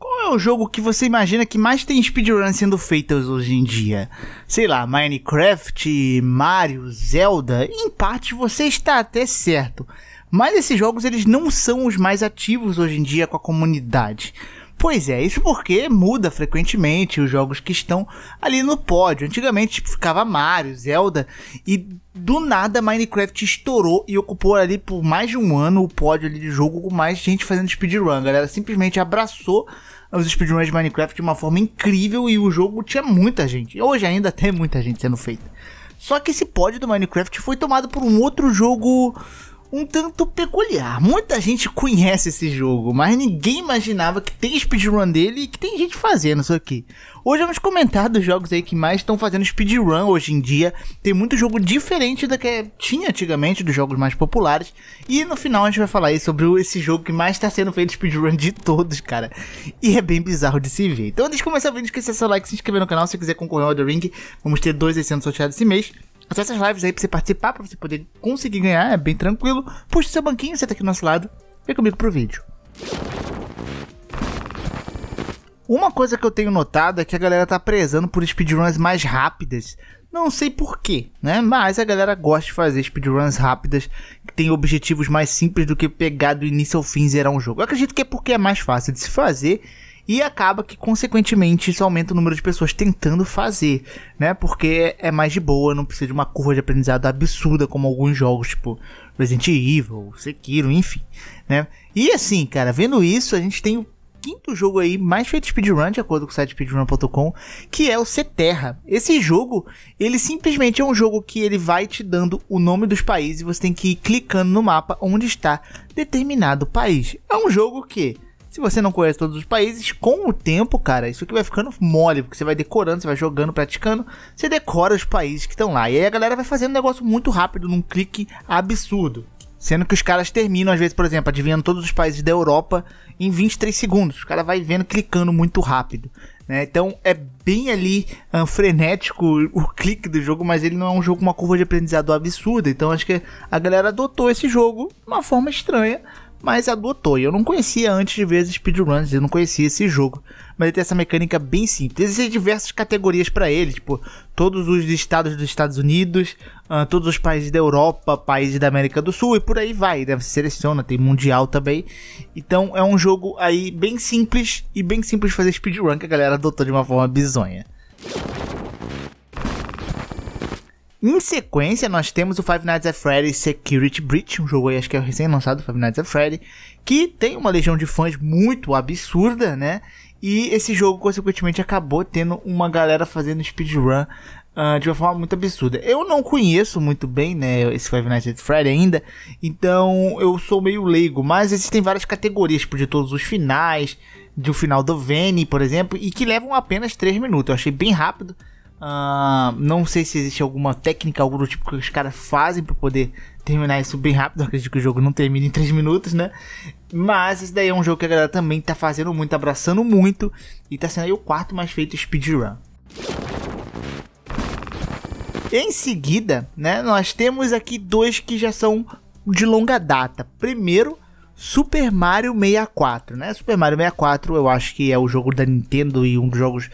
Qual é o jogo que você imagina que mais tem speedruns sendo feitas hoje em dia? Sei lá, Minecraft, Mario, Zelda? Em parte você está até certo. Mas esses jogos eles não são os mais ativos hoje em dia com a comunidade. Pois é, isso porque muda frequentemente os jogos que estão ali no pódio. Antigamente tipo, ficava Mario, Zelda e do nada Minecraft estourou e ocupou ali por mais de um ano o pódio ali de jogo com mais gente fazendo speedrun. A galera simplesmente abraçou os speedruns de Minecraft de uma forma incrível e o jogo tinha muita gente. Hoje ainda tem muita gente sendo feita. Só que esse pódio do Minecraft foi tomado por um outro jogo um tanto peculiar. Muita gente conhece esse jogo, mas ninguém imaginava que tem speedrun dele e que tem gente fazendo isso aqui. Hoje vamos comentar dos jogos aí que mais estão fazendo speedrun hoje em dia. Tem muito jogo diferente do que tinha antigamente, dos jogos mais populares. E no final a gente vai falar aí sobre esse jogo que mais está sendo feito speedrun de todos, cara. E é bem bizarro de se ver. Então antes de começar o vídeo, esqueça seu like, se inscrever no canal se quiser concorrer ao The Ring. Vamos ter dois recentes sorteados esse mês. Acesse as lives aí pra você participar, pra você poder conseguir ganhar, é bem tranquilo. Puxe seu banquinho, senta aqui do nosso lado. Vem comigo pro vídeo. Uma coisa que eu tenho notado é que a galera tá prezando por speedruns mais rápidas. Não sei porquê, né? Mas a galera gosta de fazer speedruns rápidas que tem objetivos mais simples do que pegar do início ao fim zerar um jogo. Eu acredito que é porque é mais fácil de se fazer e acaba que, consequentemente, isso aumenta o número de pessoas tentando fazer, né? Porque é mais de boa, não precisa de uma curva de aprendizado absurda como alguns jogos, tipo Resident Evil, Sekiro, enfim, né? E assim, cara, vendo isso, a gente tem o quinto jogo aí mais feito speedrun, de acordo com o site speedrun.com, que é o Ceterra. Esse jogo, ele simplesmente é um jogo que ele vai te dando o nome dos países e você tem que ir clicando no mapa onde está determinado país. É um jogo que se você não conhece todos os países, com o tempo, cara, isso aqui vai ficando mole, porque você vai decorando, você vai jogando, praticando, você decora os países que estão lá. E aí a galera vai fazendo um negócio muito rápido, num clique absurdo. Sendo que os caras terminam, às vezes, por exemplo, adivinhando todos os países da Europa em 23 segundos. o cara vai vendo, clicando muito rápido. Né? Então é bem ali um, ah, frenético o clique do jogo, mas ele não é um jogo com uma curva de aprendizado absurda. Então acho que a galera adotou esse jogo de uma forma estranha mas adotou. E eu não conhecia antes de ver speedruns, eu não conhecia esse jogo. Mas ele tem essa mecânica bem simples. Existem diversas categorias para ele, tipo, todos os estados dos Estados Unidos, uh, todos os países da Europa, países da América do Sul e por aí vai. Né? Você seleciona, tem mundial também. Então é um jogo aí bem simples e bem simples fazer speedrun que a galera adotou de uma forma bizonha. Em sequência, nós temos o Five Nights at Freddy's Security Breach, um jogo aí, acho que é recém-lançado, Five Nights at Freddy, que tem uma legião de fãs muito absurda, né? E esse jogo, consequentemente, acabou tendo uma galera fazendo speedrun uh, de uma forma muito absurda. Eu não conheço muito bem, né, esse Five Nights at Freddy ainda, então eu sou meio leigo, mas existem várias categorias, tipo, de todos os finais, de o um final do Vene, por exemplo, e que levam apenas 3 minutos. Eu achei bem rápido, Uh, não sei se existe alguma técnica, algum tipo que os caras fazem para poder terminar isso bem rápido. Eu acredito que o jogo não termina em 3 minutos, né? Mas esse daí é um jogo que a galera também tá fazendo muito, abraçando muito. E tá sendo aí o quarto mais feito speedrun. Em seguida, né, nós temos aqui dois que já são de longa data. Primeiro, Super Mario 64, né? Super Mario 64 eu acho que é o jogo da Nintendo e um dos jogos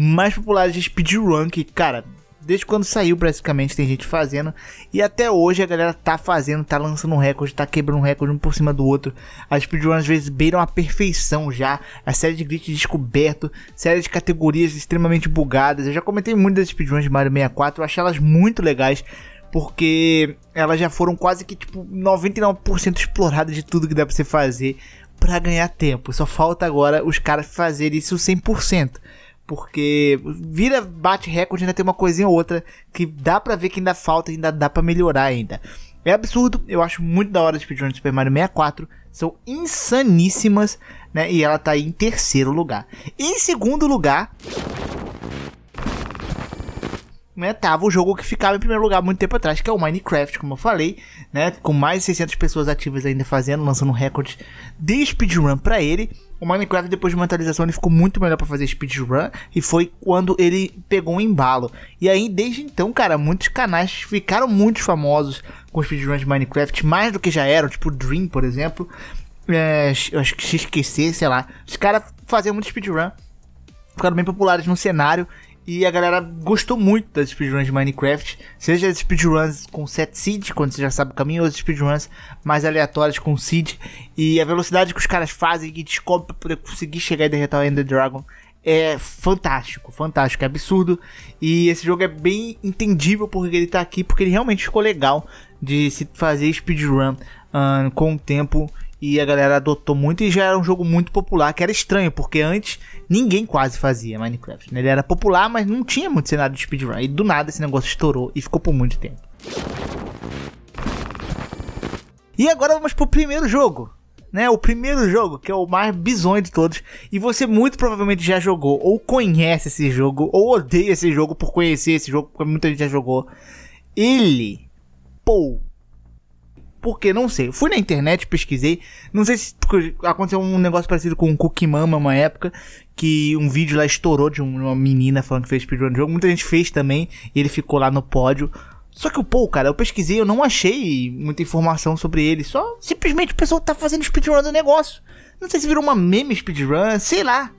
mais populares de speedrun, que, cara, desde quando saiu praticamente tem gente fazendo. E até hoje a galera tá fazendo, tá lançando um recorde, tá quebrando um recorde um por cima do outro. As speedruns às vezes beiram a perfeição já. A série de glitch descoberto, série de categorias extremamente bugadas. Eu já comentei muito das speedruns de Mario 64, eu achei elas muito legais. Porque elas já foram quase que tipo 99% exploradas de tudo que dá pra você fazer para ganhar tempo. Só falta agora os caras fazerem isso 100% porque vira, bate recorde, ainda tem uma coisinha ou outra que dá pra ver que ainda falta, ainda dá pra melhorar ainda. É absurdo, eu acho muito da hora de speedrun de Super Mario 64, são insaníssimas, né? E ela tá aí em terceiro lugar. Em segundo lugar, né, tava o jogo que ficava em primeiro lugar muito tempo atrás, que é o Minecraft, como eu falei, né, com mais de 600 pessoas ativas ainda fazendo, lançando um recorde de speedrun para ele. O Minecraft, depois de uma atualização, ele ficou muito melhor para fazer speedrun. E foi quando ele pegou um embalo. E aí, desde então, cara, muitos canais ficaram muito famosos com speedruns de Minecraft, mais do que já eram, tipo Dream, por exemplo. É, eu acho que se esquecer, sei lá. Os caras faziam muito speedrun. Ficaram bem populares no cenário e a galera gostou muito das speedruns de Minecraft. Seja as speedruns com set seed, quando você já sabe o caminho, ou as speedruns mais aleatórias com seed. E a velocidade que os caras fazem e descobrem pra poder conseguir chegar e derretar o Ender Dragon é fantástico, fantástico, é absurdo. E esse jogo é bem entendível porque ele tá aqui, porque ele realmente ficou legal de se fazer speedrun uh, com o tempo e a galera adotou muito e já era um jogo muito popular, que era estranho, porque antes ninguém quase fazia Minecraft. Né? Ele era popular, mas não tinha muito cenário de speedrun. E do nada esse negócio estourou e ficou por muito tempo. E agora vamos pro primeiro jogo, né? O primeiro jogo, que é o mais bizonho de todos, e você muito provavelmente já jogou, ou conhece esse jogo, ou odeia esse jogo por conhecer esse jogo, porque muita gente já jogou. Ele, Pou porque não sei. Fui na internet, pesquisei. Não sei se aconteceu um negócio parecido com o Cookie Mama uma época. Que um vídeo lá estourou de uma menina falando que fez speedrun de jogo. Muita gente fez também. E ele ficou lá no pódio. Só que o Paul, cara, eu pesquisei, eu não achei muita informação sobre ele. Só simplesmente o pessoal tá fazendo speedrun do negócio. Não sei se virou uma meme speedrun, sei lá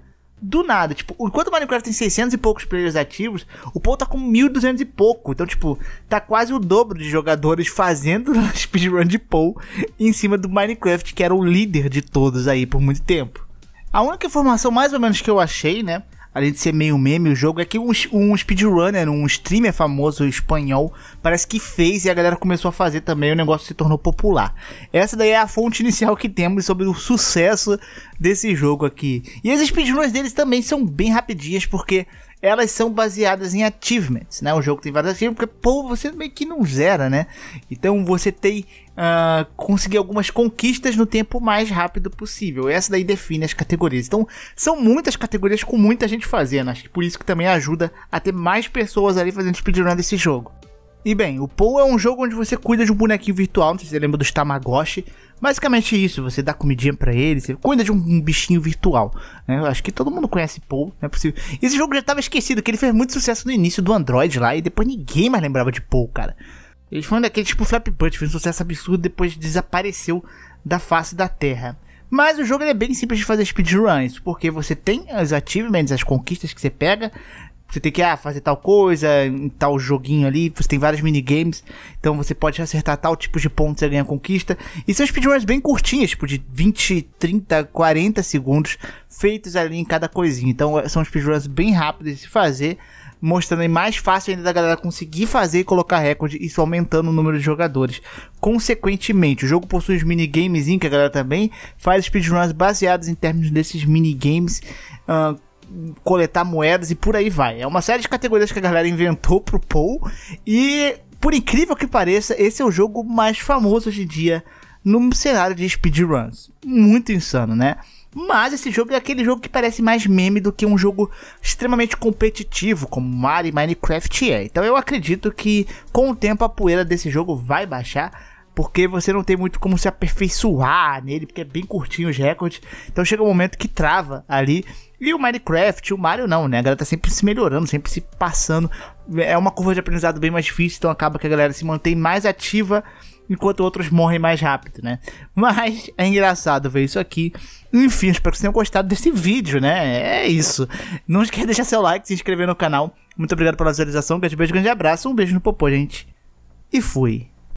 do nada. Tipo, enquanto o Minecraft tem 600 e poucos players ativos, o Paul tá com 1.200 e pouco. Então, tipo, tá quase o dobro de jogadores fazendo speedrun de Paul em cima do Minecraft, que era o líder de todos aí por muito tempo. A única informação mais ou menos que eu achei, né, além de ser meio meme o jogo, é que um, um speedrunner, né, um streamer famoso espanhol, parece que fez e a galera começou a fazer também, o negócio se tornou popular. Essa daí é a fonte inicial que temos sobre o sucesso desse jogo aqui. E as speedruns deles também são bem rapidinhas, porque elas são baseadas em achievements, né? O jogo tem vários achievements, porque, pô, você meio que não zera, né? Então você tem uh, conseguir algumas conquistas no tempo mais rápido possível. Essa daí define as categorias. Então, são muitas categorias com muita gente fazendo. Acho que por isso que também ajuda a ter mais pessoas ali fazendo speedrun desse jogo. E bem, o Pou é um jogo onde você cuida de um bonequinho virtual, não sei se você lembra dos Tamagotchi. Basicamente isso, você dá comidinha para ele, você cuida de um bichinho virtual. Né? Acho que todo mundo conhece Pou, não é possível. Esse jogo já tava esquecido, que ele fez muito sucesso no início do Android lá, e depois ninguém mais lembrava de Pou, cara. Ele foi um daquele tipo Flappy Bird, fez um sucesso absurdo, depois desapareceu da face da terra. Mas o jogo é bem simples de fazer speedruns, porque você tem as achievements, as conquistas que você pega, você tem que ah, fazer tal coisa, em tal joguinho ali, você tem vários minigames, então você pode acertar tal tipo de pontos e ganhar conquista. E são speedruns bem curtinhas, tipo de 20, 30, 40 segundos, feitos ali em cada coisinha. Então é, são speedruns bem rápidos de se fazer, mostrando aí mais fácil ainda da galera conseguir fazer e colocar recorde, isso aumentando o número de jogadores. Consequentemente, o jogo possui os minigames que a galera também faz speedruns baseados em termos desses minigames. Uh, coletar moedas e por aí vai. É uma série de categorias que a galera inventou pro Paul e, por incrível que pareça, esse é o jogo mais famoso hoje em dia no cenário de speedruns. Muito insano, né? Mas esse jogo é aquele jogo que parece mais meme do que um jogo extremamente competitivo, como Mario e Minecraft é. Então eu acredito que com o tempo a poeira desse jogo vai baixar porque você não tem muito como se aperfeiçoar nele, porque é bem curtinho os recordes. Então chega um momento que trava ali. E o Minecraft, o Mario não, né? A galera tá sempre se melhorando, sempre se passando. É uma curva de aprendizado bem mais difícil, então acaba que a galera se mantém mais ativa enquanto outros morrem mais rápido, né? Mas é engraçado ver isso aqui. Enfim, espero que vocês tenham gostado desse vídeo, né? É isso. Não esqueça de deixar seu like, se inscrever no canal. Muito obrigado pela visualização, grande beijo, grande abraço, um beijo no popô, gente. E fui.